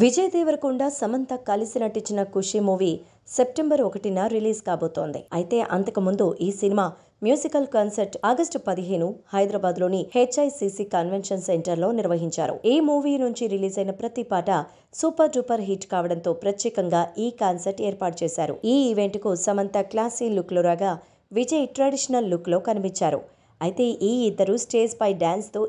విజయ్ దేవరకొండ సమంత కలిసి నటించిన Kushi movie September ఒకటిన రిలీజ్ కాబోతోంది అయితే అంతకుముందు ఈ సినిమా మ్యూజికల్ కాన్సర్ట్ ఆగస్టు పదిహేను హైదరాబాద్ లోని హెచ్ఐసిసి కన్వెన్షన్ సెంటర్ లో నిర్వహించారు ఈ మూవీ నుంచి రిలీజ్ అయిన ప్రతి పాట సూపర్ డూపర్ హిట్ కావడంతో ప్రత్యేకంగా ఈ కాన్సర్ట్ ఏర్పాటు చేశారు ఈ ఈవెంట్ కు సమంత క్లాసీ లుక్ లో రాగా విజయ్ ట్రెడిషనల్ లుక్ లో కనిపించారు అయితే ఈ ఇద్దరు స్టేజ్ పై డాన్స్ తో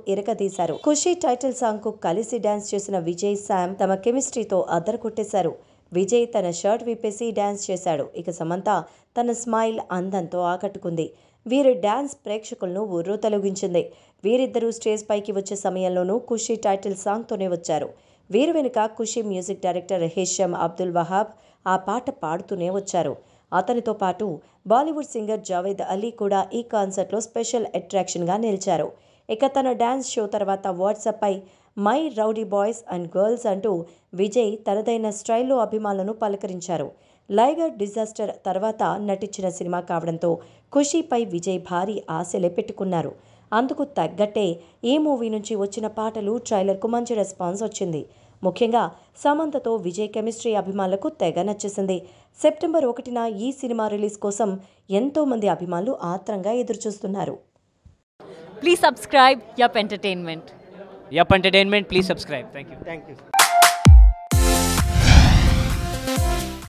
తీశారు ఖుషి టైటిల్ సాంగ్ కు కలిసి డాన్స్ చేసిన విజయ్ సామ్ తమ కెమిస్ట్రీతో అద్దరు కొట్టేశారు విజయ్ తన షర్ట్ విప్పేసి డాన్స్ చేశాడు ఇక సమంత తన స్మైల్ అందంతో ఆకట్టుకుంది వీరి డాన్స్ ప్రేక్షకులను ఉర్రూ తొలగించింది వీరిద్దరూ స్టేజ్ పైకి వచ్చే సమయంలోనూ ఖుషి టైటిల్ సాంగ్తోనే వచ్చారు వీరు వెనుక ఖుషి మ్యూజిక్ డైరెక్టర్ హేషమ్ అబ్దుల్ వహాబ్ ఆ పాట పాడుతూనే వచ్చారు అతనితో పాటు బాలీవుడ్ సింగర్ జావేద్ అలీ కూడా ఈ కాన్సర్ట్లో స్పెషల్ అట్రాక్షన్గా నిలిచారు ఇక తన డ్యాన్స్ షో తర్వాత వాట్సాప్పై my rowdy boys and girls అంటూ విజయ్ తనదైన స్టైల్లో అభిమానులను పలకరించారు లైగర్ డిజాస్టర్ తర్వాత నటించిన సినిమా కావడంతో ఖుషీపై విజయ్ భారీ ఆశలే పెట్టుకున్నారు అందుకు తగ్గట్టే ఈ మూవీ నుంచి వచ్చిన పాటలు ట్రైలర్కు మంచి రెస్పాన్స్ వచ్చింది ముఖ్యంగా సమంతతో విజయ్ కెమిస్ట్రీ అభిమానులకు తెగ నచ్చేసింది సెప్టెంబర్ ఒకటిన ఈ సినిమా రిలీజ్ కోసం ఎంతోమంది అభిమానులు ఆత్రంగా ఎదురుచూస్తున్నారు please subscribe yup entertainment yup entertainment please subscribe thank you thank you